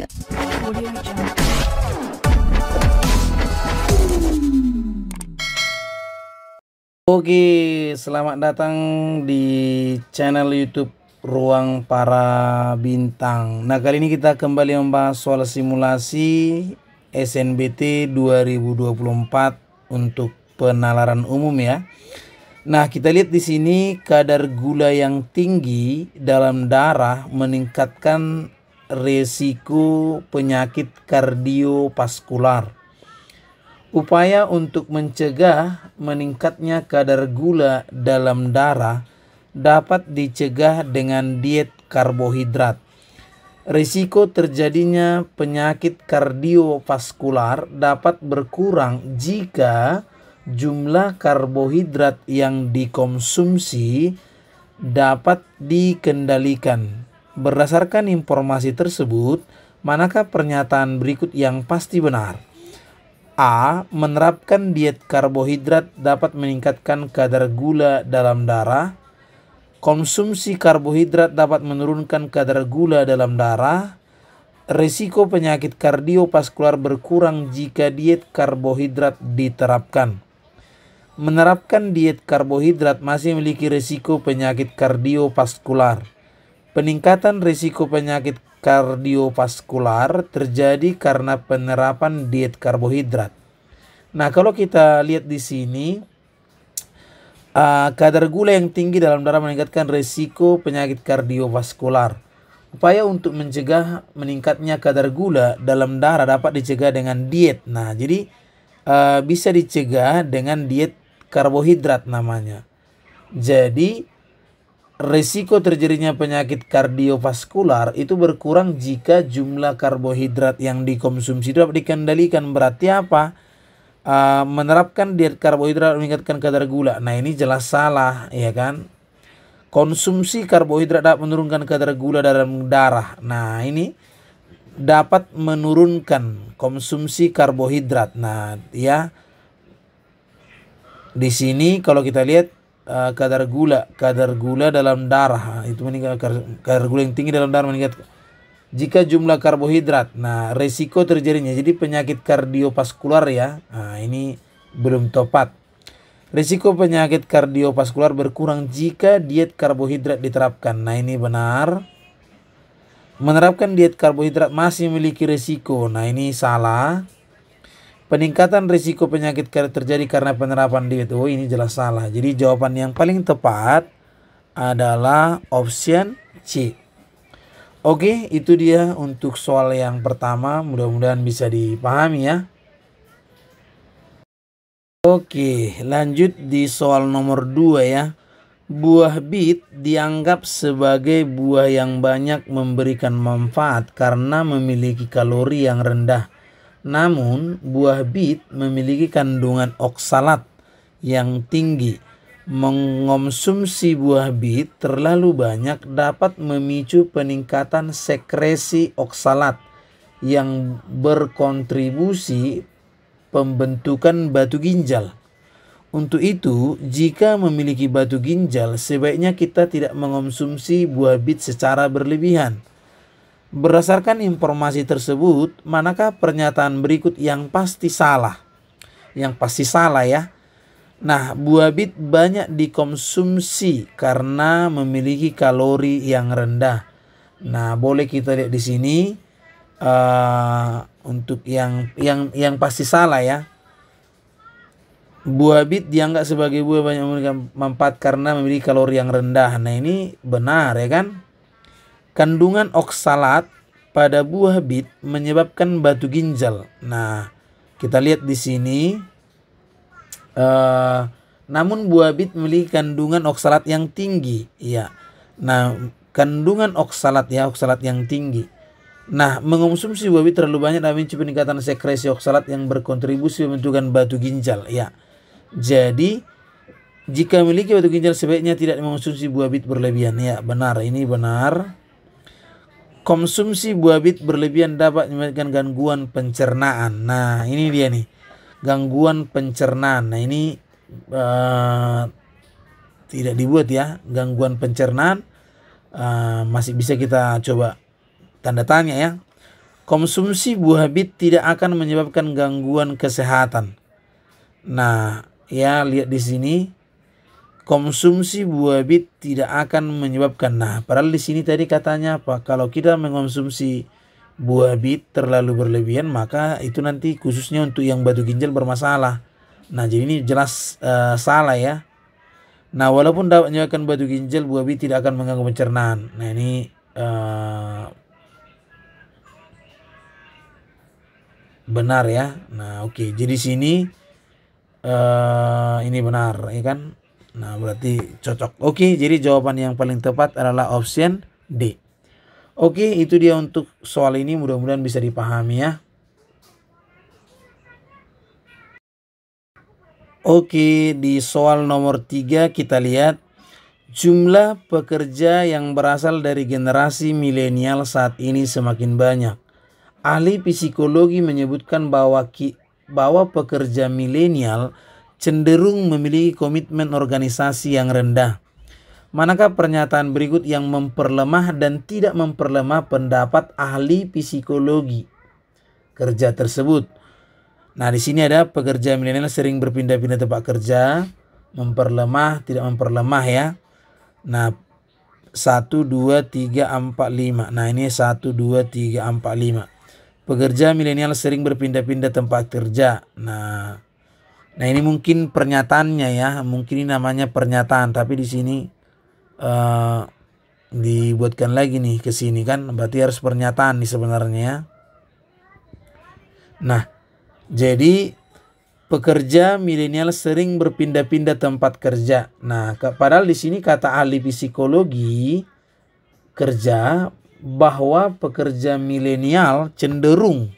Indonesia. Oke, selamat datang di channel YouTube Ruang Para Bintang. Nah, kali ini kita kembali membahas soal simulasi SNBT 2024 untuk penalaran umum ya. Nah, kita lihat di sini kadar gula yang tinggi dalam darah meningkatkan risiko penyakit kardiovaskular. Upaya untuk mencegah meningkatnya kadar gula dalam darah dapat dicegah dengan diet karbohidrat. Risiko terjadinya penyakit kardiovaskular dapat berkurang jika jumlah karbohidrat yang dikonsumsi dapat dikendalikan. Berdasarkan informasi tersebut, manakah pernyataan berikut yang pasti benar? A. Menerapkan diet karbohidrat dapat meningkatkan kadar gula dalam darah. Konsumsi karbohidrat dapat menurunkan kadar gula dalam darah. Risiko penyakit kardiovaskular berkurang jika diet karbohidrat diterapkan. Menerapkan diet karbohidrat masih memiliki risiko penyakit kardiovaskular. Peningkatan risiko penyakit kardiovaskular terjadi karena penerapan diet karbohidrat. Nah, kalau kita lihat di sini uh, kadar gula yang tinggi dalam darah meningkatkan risiko penyakit kardiovaskular. Upaya untuk mencegah meningkatnya kadar gula dalam darah dapat dicegah dengan diet. Nah, jadi uh, bisa dicegah dengan diet karbohidrat namanya. Jadi Resiko terjadinya penyakit kardiovaskular itu berkurang jika jumlah karbohidrat yang dikonsumsi dapat dikendalikan. Berarti apa? Ah, menerapkan diet karbohidrat meningkatkan kadar gula. Nah ini jelas salah, ya kan? Konsumsi karbohidrat dapat menurunkan kadar gula dalam darah. Nah ini dapat menurunkan konsumsi karbohidrat. Nah ya di sini kalau kita lihat Eh, kadar gula, kadar gula dalam darah itu meningkat kadar gula yang tinggi dalam darah meningkat. Jika jumlah karbohidrat, nah resiko terjadinya jadi penyakit kardiovaskular ya, nah, ini belum tepat. resiko penyakit kardiovaskular berkurang jika diet karbohidrat diterapkan. Nah, ini benar. Menerapkan diet karbohidrat masih memiliki resiko Nah, ini salah peningkatan risiko penyakit terjadi karena penerapan diet. Oh, ini jelas salah. Jadi jawaban yang paling tepat adalah option C. Oke, itu dia untuk soal yang pertama. Mudah-mudahan bisa dipahami ya. Oke, lanjut di soal nomor 2 ya. Buah bit dianggap sebagai buah yang banyak memberikan manfaat karena memiliki kalori yang rendah namun, buah bit memiliki kandungan oksalat yang tinggi. Mengonsumsi buah bit terlalu banyak dapat memicu peningkatan sekresi oksalat yang berkontribusi pembentukan batu ginjal. Untuk itu, jika memiliki batu ginjal, sebaiknya kita tidak mengonsumsi buah bit secara berlebihan. Berdasarkan informasi tersebut, manakah pernyataan berikut yang pasti salah? Yang pasti salah ya. Nah, buah bit banyak dikonsumsi karena memiliki kalori yang rendah. Nah, boleh kita lihat di sini uh, untuk yang yang yang pasti salah ya. Buah bit dianggap sebagai buah banyak memiliki manfaat karena memiliki kalori yang rendah. Nah, ini benar ya kan? Kandungan oksalat pada buah bit menyebabkan batu ginjal. Nah, kita lihat di sini. Uh, namun buah bit memiliki kandungan oksalat yang tinggi. ya. Nah, kandungan oksalat ya, oksalat yang tinggi. Nah, mengonsumsi buah bit terlalu banyak dapat memicu peningkatan sekresi oksalat yang berkontribusi pembentukan batu ginjal. Ya. Jadi, jika memiliki batu ginjal sebaiknya tidak mengonsumsi buah bit berlebihan. Ya, benar. Ini benar. Konsumsi buah bit berlebihan dapat menyebabkan gangguan pencernaan. Nah, ini dia nih. Gangguan pencernaan. Nah, ini uh, tidak dibuat ya. Gangguan pencernaan uh, masih bisa kita coba tanda tanya ya. Konsumsi buah bit tidak akan menyebabkan gangguan kesehatan. Nah, ya lihat di sini konsumsi buah bit tidak akan menyebabkan nah padahal di sini tadi katanya apa kalau kita mengonsumsi buah bit terlalu berlebihan maka itu nanti khususnya untuk yang batu ginjal bermasalah nah jadi ini jelas uh, salah ya nah walaupun dapat menyebabkan batu ginjal buah bit tidak akan mengganggu pencernaan nah ini uh, benar ya nah oke okay. jadi sini uh, ini benar ya kan Nah, berarti cocok. Oke, jadi jawaban yang paling tepat adalah option D. Oke, itu dia untuk soal ini. Mudah-mudahan bisa dipahami ya. Oke, di soal nomor 3 kita lihat jumlah pekerja yang berasal dari generasi milenial saat ini semakin banyak. Ahli psikologi menyebutkan bahwa ki, bahwa pekerja milenial cenderung memiliki komitmen organisasi yang rendah. Manakah pernyataan berikut yang memperlemah dan tidak memperlemah pendapat ahli psikologi kerja tersebut? Nah, di sini ada pekerja milenial sering berpindah-pindah tempat kerja, memperlemah, tidak memperlemah ya. Nah, 1 2 3 4 5. Nah, ini 1 2 3 4 5. Pekerja milenial sering berpindah-pindah tempat kerja. Nah, Nah ini mungkin pernyataannya ya, mungkin ini namanya pernyataan, tapi di sini uh, dibuatkan lagi nih ke sini kan, berarti harus pernyataan nih sebenarnya. Ya. Nah, jadi pekerja milenial sering berpindah-pindah tempat kerja. Nah, padahal di sini kata ahli psikologi kerja bahwa pekerja milenial cenderung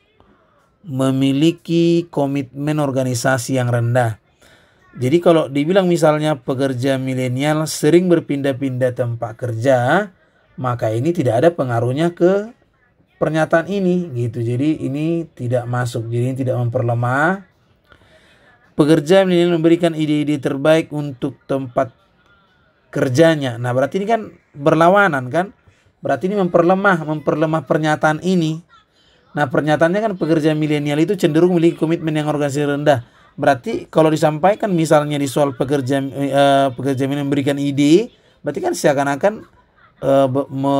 memiliki komitmen organisasi yang rendah. Jadi kalau dibilang misalnya pekerja milenial sering berpindah-pindah tempat kerja, maka ini tidak ada pengaruhnya ke pernyataan ini gitu. Jadi ini tidak masuk, jadi ini tidak memperlemah. Pekerja milenial memberikan ide-ide terbaik untuk tempat kerjanya. Nah, berarti ini kan berlawanan kan? Berarti ini memperlemah, memperlemah pernyataan ini. Nah pernyataannya kan pekerja milenial itu cenderung memiliki komitmen yang organisasi rendah. Berarti kalau disampaikan misalnya di soal pekerja uh, pekerja milenial memberikan ide, berarti kan seakan-akan uh, me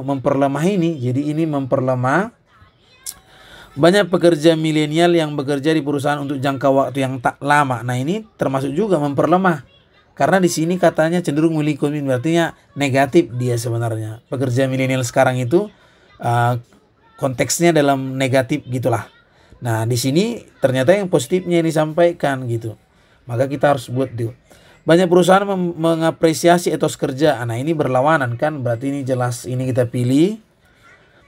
memperlemah ini. Jadi ini memperlemah banyak pekerja milenial yang bekerja di perusahaan untuk jangka waktu yang tak lama. Nah ini termasuk juga memperlemah. Karena di sini katanya cenderung memiliki komitmen, nya negatif dia sebenarnya. Pekerja milenial sekarang itu uh, konteksnya dalam negatif gitulah. Nah, di sini ternyata yang positifnya ini sampaikan gitu. Maka kita harus buat deal. Banyak perusahaan mengapresiasi etos kerja. Nah, ini berlawanan kan? Berarti ini jelas ini kita pilih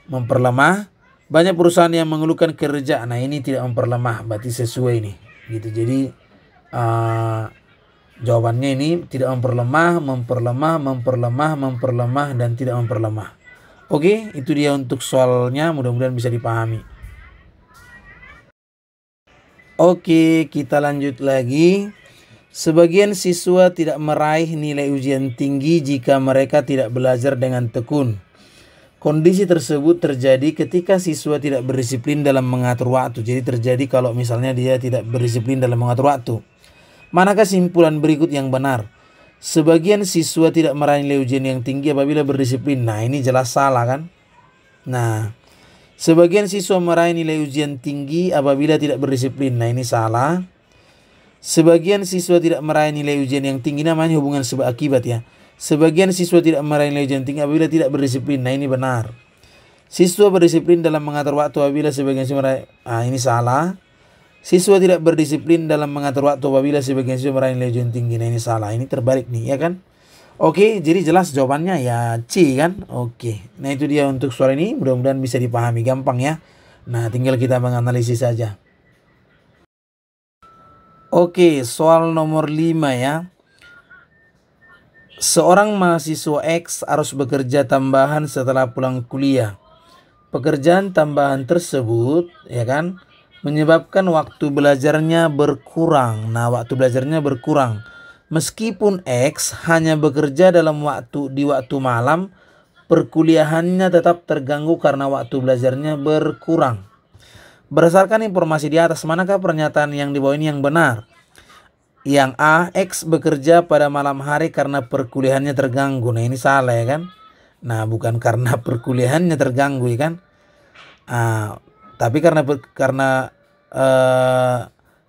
memperlemah. Banyak perusahaan yang mengeluhkan kerja. Nah, ini tidak memperlemah, berarti sesuai ini. Gitu. Jadi uh, jawabannya ini tidak memperlemah, memperlemah, memperlemah, memperlemah dan tidak memperlemah. Oke, itu dia untuk soalnya. Mudah-mudahan bisa dipahami. Oke, kita lanjut lagi. Sebagian siswa tidak meraih nilai ujian tinggi jika mereka tidak belajar dengan tekun. Kondisi tersebut terjadi ketika siswa tidak berdisiplin dalam mengatur waktu. Jadi terjadi kalau misalnya dia tidak berdisiplin dalam mengatur waktu. Manakah simpulan berikut yang benar? Sebagian siswa tidak meraih nilai ujian yang tinggi apabila berdisiplin. Nah, ini jelas salah kan? Nah, sebagian siswa meraih nilai ujian tinggi apabila tidak berdisiplin. Nah, ini salah. Sebagian siswa tidak meraih nilai ujian yang tinggi namanya hubungan sebab akibat ya. Sebagian siswa tidak meraih nilai ujian tinggi apabila tidak berdisiplin. Nah, ini benar. Siswa berdisiplin dalam mengatur waktu apabila sebagian siswa meraih... Ah, ini salah. Siswa tidak berdisiplin dalam mengatur waktu apabila sebagian siswa meraih nilai ujian tinggi. Nah ini salah, ini terbalik nih ya kan. Oke, jadi jelas jawabannya ya C kan? Oke, nah itu dia untuk soal ini. Mudah-mudahan bisa dipahami gampang ya. Nah tinggal kita menganalisis saja. Oke, soal nomor 5 ya. Seorang mahasiswa X harus bekerja tambahan setelah pulang kuliah. Pekerjaan tambahan tersebut, ya kan, menyebabkan waktu belajarnya berkurang. Nah, waktu belajarnya berkurang. Meskipun X hanya bekerja dalam waktu di waktu malam, perkuliahannya tetap terganggu karena waktu belajarnya berkurang. Berdasarkan informasi di atas, manakah pernyataan yang di bawah ini yang benar? Yang A, X bekerja pada malam hari karena perkuliahannya terganggu. Nah, ini salah ya kan? Nah, bukan karena perkuliahannya terganggu ya kan? Ah, tapi karena karena eh,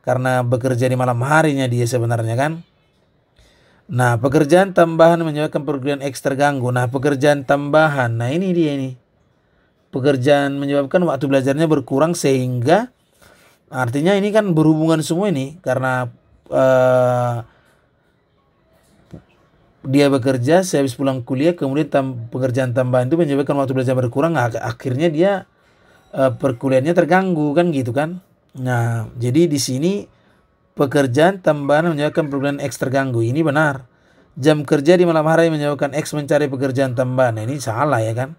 karena bekerja di malam harinya dia sebenarnya kan. Nah, pekerjaan tambahan menyebabkan pekerjaan X terganggu. Nah, pekerjaan tambahan. Nah, ini dia ini. Pekerjaan menyebabkan waktu belajarnya berkurang sehingga artinya ini kan berhubungan semua ini karena uh, dia bekerja saya habis pulang kuliah kemudian tam pekerjaan tambahan itu menyebabkan waktu belajar berkurang nah, akhirnya dia uh, perkuliahannya terganggu kan gitu kan. Nah, jadi di sini pekerjaan tambahan menyebabkan perkuliahan X terganggu. Ini benar. Jam kerja di malam hari menyebabkan X mencari pekerjaan tambahan. Nah, ini salah ya kan?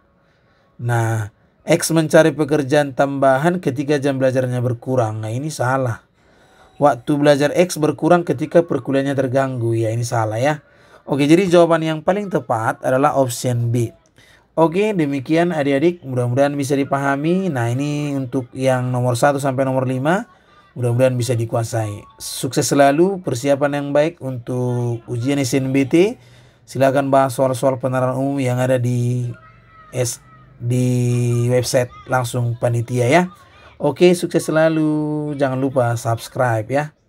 Nah, X mencari pekerjaan tambahan ketika jam belajarnya berkurang. Nah, ini salah. Waktu belajar X berkurang ketika perkuliahannya terganggu. Ya, ini salah ya. Oke, jadi jawaban yang paling tepat adalah option B. Oke, demikian adik-adik, mudah-mudahan bisa dipahami. Nah, ini untuk yang nomor 1 sampai nomor 5, mudah-mudahan bisa dikuasai. Sukses selalu, persiapan yang baik untuk ujian SNBT. Silakan bahas soal-soal penerangan umum yang ada di S di website langsung panitia ya. Oke, sukses selalu. Jangan lupa subscribe ya.